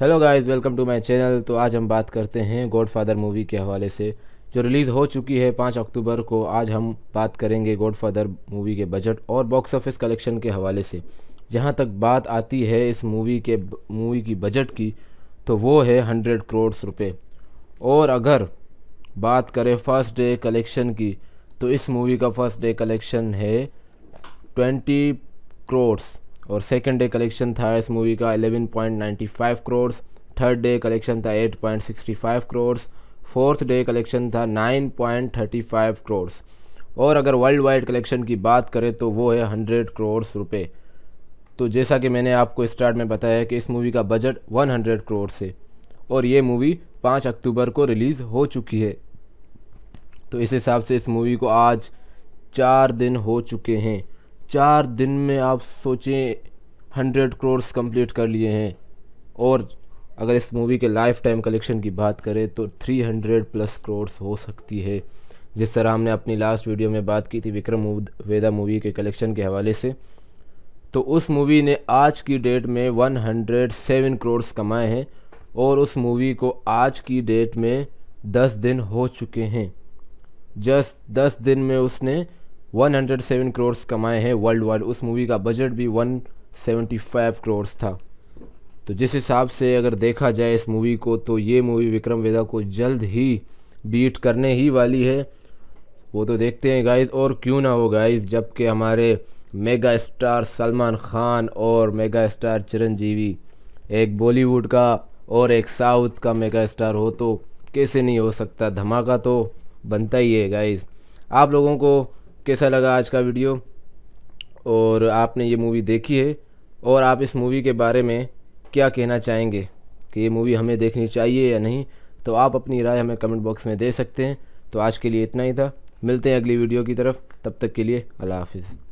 hello guys welcome to my channel तो आज हम बात करते हैं गॉडफादर मूवी के हवाले से जो रिलीज़ हो चुकी है पाँच अक्टूबर को आज हम बात करेंगे गॉडफादर मूवी के बजट और बॉक्स ऑफिस कलेक्शन के हवाले से जहाँ तक बात आती है इस मूवी के मूवी की बजट की तो वो है हंड्रेड करोड़ रुपये और अगर बात करें फर्स्ट डे कलेक्शन की तो इस मूवी का फर्स्ट डे कलेक्शन है ट्वेंटी करोड़ और सेकेंड डे कलेक्शन था इस मूवी का 11.95 करोड़ थर्ड डे कलेक्शन था 8.65 करोड़ फोर्थ डे कलेक्शन था 9.35 करोड़ और अगर वर्ल्ड वाइड कलेक्शन की बात करें तो वो है 100 करोड़ रुपए तो जैसा कि मैंने आपको स्टार्ट में बताया कि इस मूवी का बजट 100 करोड़ से और ये मूवी 5 अक्टूबर को रिलीज़ हो चुकी है तो इस हिसाब से इस मूवी को आज चार दिन हो चुके हैं चार दिन में आप सोचें हंड्रेड क्रोर्स कंप्लीट कर लिए हैं और अगर इस मूवी के लाइफ टाइम कलेक्शन की बात करें तो थ्री हंड्रेड प्लस क्रोर्स हो सकती है जिस तरह हमने अपनी लास्ट वीडियो में बात की थी विक्रम वेदा मूवी के कलेक्शन के हवाले से तो उस मूवी ने आज की डेट में वन हंड्रेड सेवन करोड़्स कमाए हैं और उस मूवी को आज की डेट में दस दिन हो चुके हैं जस्ट दस दिन में उसने 107 करोड़ कमाए हैं वर्ल्ड वाइड उस मूवी का बजट भी 175 करोड़ था तो जिस हिसाब से अगर देखा जाए इस मूवी को तो ये मूवी विक्रम वेदा को जल्द ही बीट करने ही वाली है वो तो देखते हैं गाइस और क्यों ना हो गाइस जबकि हमारे मेगा स्टार सलमान खान और मेगा स्टार चिरंजीवी एक बॉलीवुड का और एक साउथ का मेगा स्टार हो तो कैसे नहीं हो सकता धमाका तो बनता ही है गाइस आप लोगों को कैसा लगा आज का वीडियो और आपने ये मूवी देखी है और आप इस मूवी के बारे में क्या कहना चाहेंगे कि ये मूवी हमें देखनी चाहिए या नहीं तो आप अपनी राय हमें कमेंट बॉक्स में दे सकते हैं तो आज के लिए इतना ही था मिलते हैं अगली वीडियो की तरफ तब तक के लिए अल्लाह हाफिज़